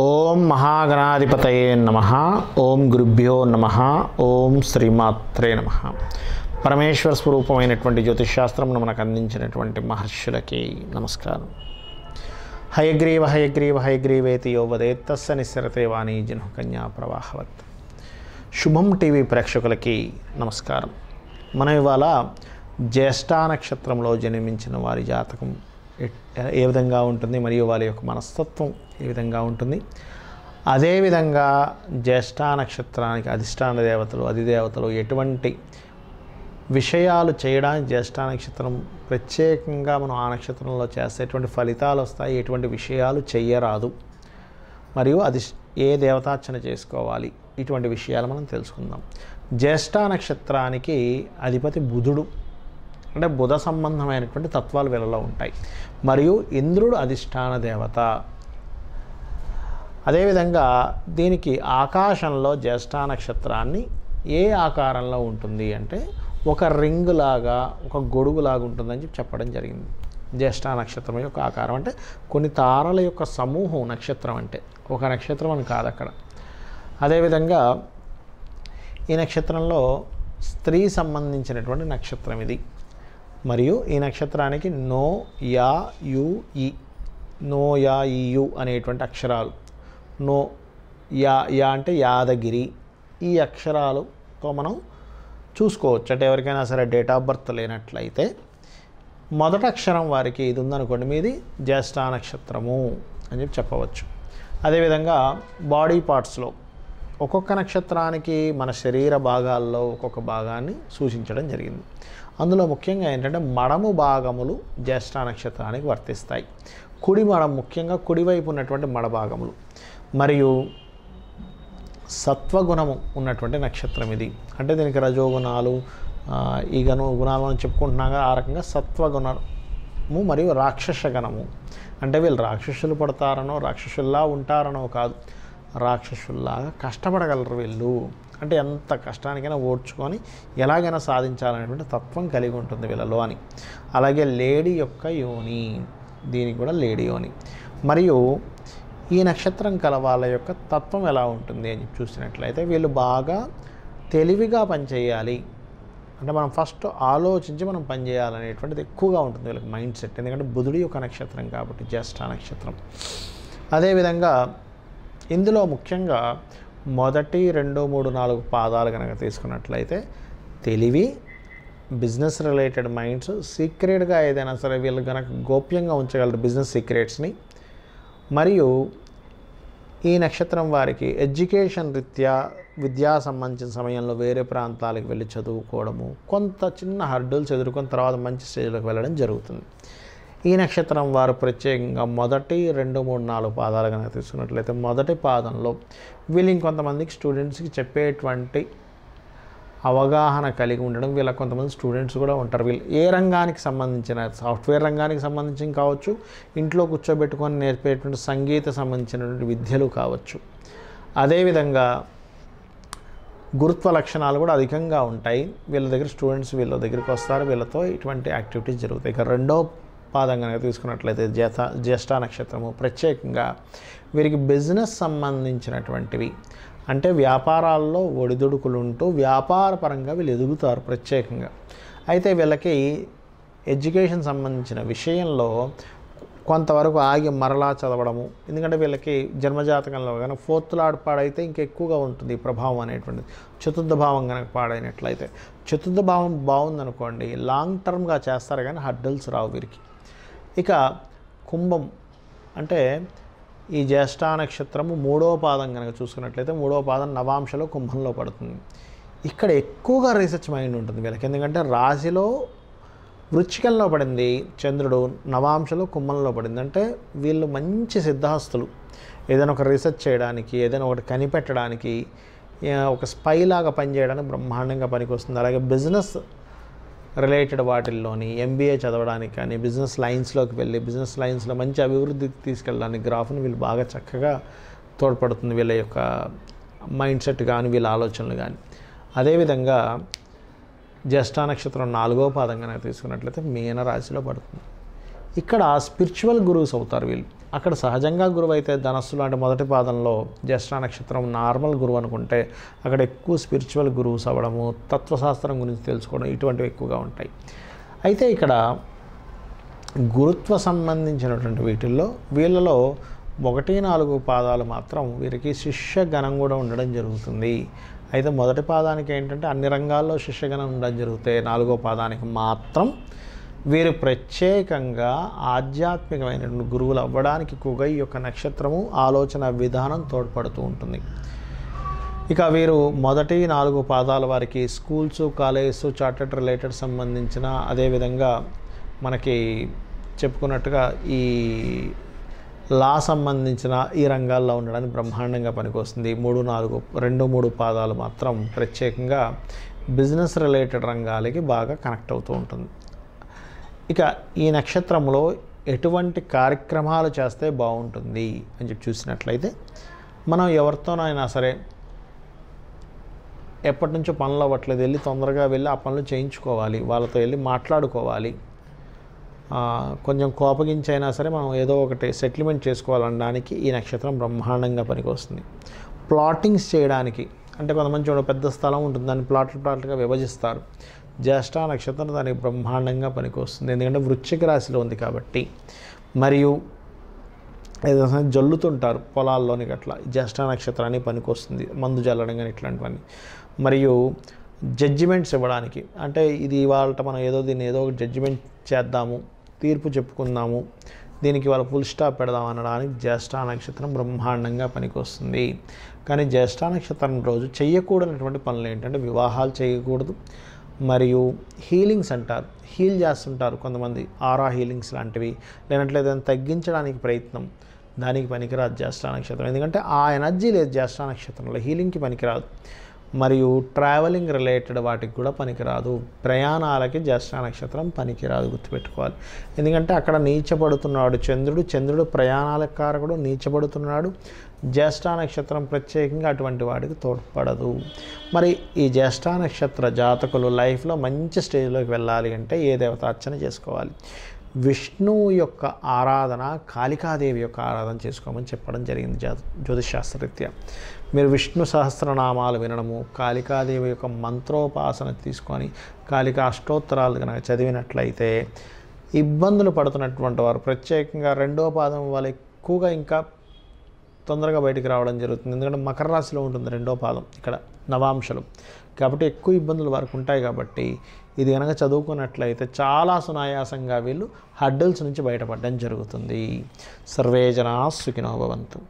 ఓం మహాగణాధిపతయే నమ ఓం గురుభ్యో నమ ఓం శ్రీమాత్రే నమ పరమేశ్వర స్వరూపమైనటువంటి జ్యోతిషాస్త్రం మనకు అందించినటువంటి మహర్షులకి నమస్కారం హయగ్రీవ హయగ్రీవ హయగ్రీవేతి యో వదేత్తస్స నిశ్చరతే వాణి కన్యా ప్రవాహవత్ శుభం టీవీ ప్రేక్షకులకి నమస్కారం మనం ఇవాళ జ్యేష్ఠా నక్షత్రంలో జన్మించిన వారి జాతకం ఏ విధంగా ఉంటుంది మరియు వాళ్ళ యొక్క మనస్తత్వం ఏ విధంగా ఉంటుంది అదేవిధంగా జ్యేష్ఠ నక్షత్రానికి అధిష్టాన దేవతలు అధిదేవతలు ఎటువంటి విషయాలు చేయడానికి జ్యేష్ఠ నక్షత్రం ప్రత్యేకంగా మనం ఆ నక్షత్రంలో చేస్తే ఎటువంటి ఫలితాలు వస్తాయి ఎటువంటి విషయాలు చేయరాదు మరియు అది ఏ దేవతార్చన చేసుకోవాలి ఇటువంటి విషయాలు మనం తెలుసుకుందాం జ్యేష్ఠ నక్షత్రానికి అధిపతి బుధుడు అంటే బుధ సంబంధమైనటువంటి తత్వాలు వీళ్ళలో ఉంటాయి మరియు ఇంద్రుడు అధిష్టాన దేవత అదేవిధంగా దీనికి ఆకాశంలో జ్యేష్ఠా నక్షత్రాన్ని ఏ ఆకారంలో ఉంటుంది అంటే ఒక రింగ్ లాగా ఒక గొడుగులాగా ఉంటుందని చెప్పి చెప్పడం జరిగింది జ్యేష్ఠా నక్షత్రం యొక్క ఆకారం అంటే కొన్ని తారల యొక్క సమూహం నక్షత్రం అంటే ఒక నక్షత్రం అని కాదు అక్కడ అదేవిధంగా ఈ నక్షత్రంలో స్త్రీ సంబంధించినటువంటి నక్షత్రం ఇది మరియు ఈ నక్షత్రానికి నో యా యు నో యా యు అనేటువంటి అక్షరాలు నో యా యా అంటే యాదగిరి ఈ అక్షరాలతో మనం చూసుకోవచ్చు అంటే ఎవరికైనా సరే డేట్ ఆఫ్ బర్త్ లేనట్లయితే మొదట అక్షరం వారికి ఇది ఉందనుకోండి మీది జ్యేష్ఠ నక్షత్రము అని చెప్పి చెప్పవచ్చు అదేవిధంగా బాడీ పార్ట్స్లో ఒక్కొక్క నక్షత్రానికి మన శరీర భాగాల్లో ఒక్కొక్క భాగాన్ని సూచించడం జరిగింది అందులో ముఖ్యంగా ఏంటంటే మడము భాగములు జ్యేష్ఠ నక్షత్రానికి వర్తిస్తాయి కుడి మడం ముఖ్యంగా కుడివైపు ఉన్నటువంటి మడభాగములు మరియు సత్వగుణము ఉన్నటువంటి నక్షత్రం ఇది అంటే దీనికి రజోగుణాలు ఈ గను గుణాలను చెప్పుకుంటున్నాం ఆ రకంగా సత్వగుణము మరియు రాక్షస గణము అంటే వీళ్ళు రాక్షసులు పడతారనో రాక్షసుల్లా ఉంటారనో కాదు రాక్షసుల్లాగా కష్టపడగలరు వీళ్ళు అంటే ఎంత కష్టానికైనా ఓడ్చుకొని ఎలాగైనా సాధించాలనేటువంటి తత్వం కలిగి ఉంటుంది వీళ్ళలో అని అలాగే లేడీ యొక్క యోని దీనికి కూడా లేడీ యోని మరియు ఈ నక్షత్రం కల వాళ్ళ యొక్క తత్వం ఎలా ఉంటుంది అని చూసినట్లయితే వీళ్ళు బాగా తెలివిగా పనిచేయాలి అంటే మనం ఫస్ట్ ఆలోచించి మనం పనిచేయాలనేటువంటిది ఎక్కువగా ఉంటుంది వీళ్ళకి మైండ్ సెట్ ఎందుకంటే బుధుడి యొక్క నక్షత్రం కాబట్టి జ్యేష్ఠ నక్షత్రం అదేవిధంగా ఇందులో ముఖ్యంగా మొదటి రెండు మూడు నాలుగు పాదాలు కనుక తీసుకున్నట్లయితే తెలివి బిజినెస్ రిలేటెడ్ మైండ్స్ సీక్రెట్గా ఏదైనా సరే వీళ్ళు కనుక గోప్యంగా ఉంచగలరు బిజినెస్ సీక్రెట్స్ని మరియు ఈ నక్షత్రం వారికి ఎడ్యుకేషన్ రీత్యా విద్యా సంబంధించిన సమయంలో వేరే ప్రాంతాలకు వెళ్ళి చదువుకోవడము కొంత చిన్న హర్డల్స్ ఎదుర్కొని తర్వాత మంచి స్టేజ్లోకి వెళ్ళడం జరుగుతుంది ఈ నక్షత్రం వారు ప్రత్యేకంగా మొదటి రెండు మూడు నాలుగు పాదాలు కనుక తీసుకున్నట్లయితే మొదటి పాదంలో వీళ్ళు ఇంకొంతమందికి స్టూడెంట్స్కి చెప్పేటువంటి అవగాహన కలిగి ఉండడం వీళ్ళ కొంతమంది స్టూడెంట్స్ కూడా ఉంటారు వీళ్ళు ఏ రంగానికి సంబంధించిన సాఫ్ట్వేర్ రంగానికి సంబంధించి కావచ్చు ఇంట్లో కూర్చోబెట్టుకొని నేర్పేటువంటి సంగీత సంబంధించినటువంటి విద్యలు కావచ్చు అదేవిధంగా గురుత్వ లక్షణాలు కూడా అధికంగా ఉంటాయి వీళ్ళ దగ్గర స్టూడెంట్స్ వీళ్ళ దగ్గరికి వస్తారు వీళ్ళతో ఇటువంటి యాక్టివిటీస్ జరుగుతాయి ఇక రెండో పాదం కనుక తీసుకున్నట్లయితే జత జ్యేష్ఠ నక్షత్రము ప్రత్యేకంగా వీరికి బిజినెస్ సంబంధించినటువంటివి అంటే వ్యాపారాల్లో ఒడిదుడుకులుంటూ వ్యాపారపరంగా వీళ్ళు ఎదుగుతారు ప్రత్యేకంగా అయితే వీళ్ళకి ఎడ్యుకేషన్ సంబంధించిన విషయంలో కొంతవరకు ఆగి మరలా చదవడము ఎందుకంటే వీళ్ళకి జన్మజాతకంలో కానీ ఫోర్త్ లాడ్ పాడైతే ఇంకెక్కువగా ఉంటుంది ప్రభావం అనేటువంటిది చతుర్థ భావం కనుక పాడైనట్లయితే చతుర్థ భావం బాగుందనుకోండి లాంగ్ టర్మ్గా చేస్తారు కానీ హడ్డల్స్ రావు వీరికి ఇక కుంభం అంటే ఈ జ్యేష్ఠా నక్షత్రము మూడో పాదం కనుక చూసుకున్నట్లయితే మూడో పాదం నవాంశలో కుంభంలో పడుతుంది ఇక్కడ ఎక్కువగా రీసెర్చ్ మైండ్ ఉంటుంది వీళ్ళకి ఎందుకంటే రాశిలో వృచ్చికంలో పడింది చంద్రుడు నవాంశలో కుంభంలో పడింది అంటే వీళ్ళు మంచి సిద్ధాస్తులు ఏదైనా ఒక రీసెర్చ్ చేయడానికి ఏదైనా ఒకటి కనిపెట్టడానికి ఒక స్పై లాగా పనిచేయడానికి బ్రహ్మాండంగా పనికి వస్తుంది అలాగే బిజినెస్ రిలేటెడ్ వాటిల్లోని ఎంబీఏ చదవడానికి కానీ బిజినెస్ లైన్స్లోకి వెళ్ళి బిజినెస్ లైన్స్లో మంచి అభివృద్ధికి తీసుకెళ్ళడానికి గ్రాఫ్ను వీళ్ళు బాగా చక్కగా తోడ్పడుతుంది వీళ్ళ యొక్క మైండ్ సెట్ కానీ వీళ్ళ ఆలోచనలు కానీ అదేవిధంగా జ్యేష్ఠ నక్షత్రం నాలుగో పాదం కనుక తీసుకున్నట్లయితే రాశిలో పడుతుంది ఇక్కడ స్పిరిచువల్ గురువుస్ అవుతారు వీళ్ళు అక్కడ సహజంగా గురువు అయితే ధనస్సు లాంటి మొదటి పాదంలో జ్యేష్ఠ నక్షత్రం నార్మల్ గురువు అనుకుంటే అక్కడ ఎక్కువ స్పిరిచువల్ గురువుస్ అవ్వడము తత్వశాస్త్రం గురించి తెలుసుకోవడం ఇటువంటివి ఎక్కువగా ఉంటాయి అయితే ఇక్కడ గురుత్వ సంబంధించినటువంటి వీటిల్లో వీళ్ళలో ఒకటి నాలుగు పాదాలు మాత్రం వీరికి శిష్యగణం కూడా ఉండడం జరుగుతుంది అయితే మొదటి పాదానికి ఏంటంటే అన్ని రంగాల్లో శిష్యగణం ఉండడం జరిగితే నాలుగో పాదానికి మాత్రం వీరు ప్రత్యేకంగా ఆధ్యాత్మికమైనటువంటి గురువులు అవ్వడానికి కుగై యొక్క నక్షత్రము ఆలోచన విధానం తోడ్పడుతూ ఉంటుంది ఇక వీరు మొదటి నాలుగు పాదాల వారికి స్కూల్స్ కాలేజెస్ చార్టెడ్ రిలేటెడ్ సంబంధించిన అదేవిధంగా మనకి చెప్పుకున్నట్టుగా ఈ లా సంబంధించిన ఈ రంగాల్లో ఉండడానికి బ్రహ్మాండంగా పనికొస్తుంది మూడు నాలుగు రెండు మూడు పాదాలు మాత్రం ప్రత్యేకంగా బిజినెస్ రిలేటెడ్ రంగాలకి బాగా కనెక్ట్ అవుతూ ఉంటుంది ఇక ఈ నక్షత్రంలో ఎటువంటి కార్యక్రమాలు చేస్తే బాగుంటుంది అని చెప్పి చూసినట్లయితే మనం ఎవరితోనైనా సరే ఎప్పటి నుంచో పనులు అవ్వట్లేదు వెళ్ళి తొందరగా వెళ్ళి ఆ పనులు చేయించుకోవాలి వాళ్ళతో వెళ్ళి మాట్లాడుకోవాలి కొంచెం కోపగించైనా సరే మనం ఏదో ఒకటి సెటిల్మెంట్ చేసుకోవాలనడానికి ఈ నక్షత్రం బ్రహ్మాండంగా పనికొస్తుంది ప్లాటింగ్స్ చేయడానికి అంటే కొంతమంది చూడ పెద్ద స్థలం ఉంటుంది దాన్ని ప్లాట్లు ప్లాట్లుగా విభజిస్తారు జ్యేష్ఠ నక్షత్రం దానికి బ్రహ్మాండంగా పనికొస్తుంది ఎందుకంటే వృశ్చిక రాశిలో ఉంది కాబట్టి మరియు ఏదైనా జల్లుతుంటారు పొలాల్లోని గట్లా జ్యేష్ఠ నక్షత్రాన్ని పనికొస్తుంది మందు జల్లడం కానీ ఇట్లాంటివన్నీ మరియు జడ్జిమెంట్స్ ఇవ్వడానికి అంటే ఇది ఇవాళ మనం ఏదో దీన్ని ఏదో ఒక జడ్జిమెంట్ చేద్దాము తీర్పు చెప్పుకుందాము దీనికి వాళ్ళ ఫుల్ స్టాప్ పెడదాం అనడానికి జ్యేష్ఠ నక్షత్రం బ్రహ్మాండంగా పనికొస్తుంది కానీ జ్యేష్ఠ నక్షత్రం రోజు చేయకూడనటువంటి పనులు ఏంటంటే వివాహాలు చేయకూడదు మరియు హీలింగ్స్ అంటారు హీల్ చేస్తుంటారు కొంతమంది ఆరా హీలింగ్స్ లాంటివి లేనట్లయితే తగ్గించడానికి ప్రయత్నం దానికి పనికిరాదు జ్యేష్ఠ నక్షత్రం ఎందుకంటే ఆ ఎనర్జీ లేదు జ్యేష్ఠ నక్షత్రంలో హీలింగ్కి పనికిరాదు మరియు ట్రావెలింగ్ రిలేటెడ్ వాటికి కూడా పనికిరాదు ప్రయాణాలకి జ్యేష్ఠ నక్షత్రం పనికిరాదు గుర్తుపెట్టుకోవాలి ఎందుకంటే అక్కడ నీచబడుతున్నాడు చంద్రుడు చంద్రుడు ప్రయాణాల కారకుడు నీచబడుతున్నాడు జ్యేష్ఠ నక్షత్రం ప్రత్యేకంగా అటువంటి వాటికి తోడ్పడదు మరి ఈ జ్యేష్ఠ నక్షత్ర జాతకులు లైఫ్లో మంచి స్టేజ్లోకి వెళ్ళాలి అంటే ఏ దేవత అర్చన చేసుకోవాలి విష్ణువు యొక్క ఆరాధన కాళికాదేవి యొక్క ఆరాధన చేసుకోమని చెప్పడం జరిగింది జ్యోతిషాస్త్రరీత్యా మీరు విష్ణు సహస్రనామాలు వినడము కాళికాదేవి యొక్క మంత్రోపాసన తీసుకొని కాళికా అష్టోత్తరాలు కనుక చదివినట్లయితే ఇబ్బందులు పడుతున్నటువంటి వారు ప్రత్యేకంగా రెండో పాదం వాళ్ళు ఎక్కువగా ఇంకా తొందరగా బయటికి రావడం జరుగుతుంది ఎందుకంటే మకర రాశిలో ఉంటుంది రెండో పాదం ఇక్కడ నవాంశలు కాబట్టి ఎక్కువ ఇబ్బందులు వారికి ఉంటాయి కాబట్టి ఇది కనుక చదువుకున్నట్లయితే చాలా సునాయాసంగా వీళ్ళు హడ్డల్స్ నుంచి బయటపడడం జరుగుతుంది సర్వే జనా సుఖినోభవంతు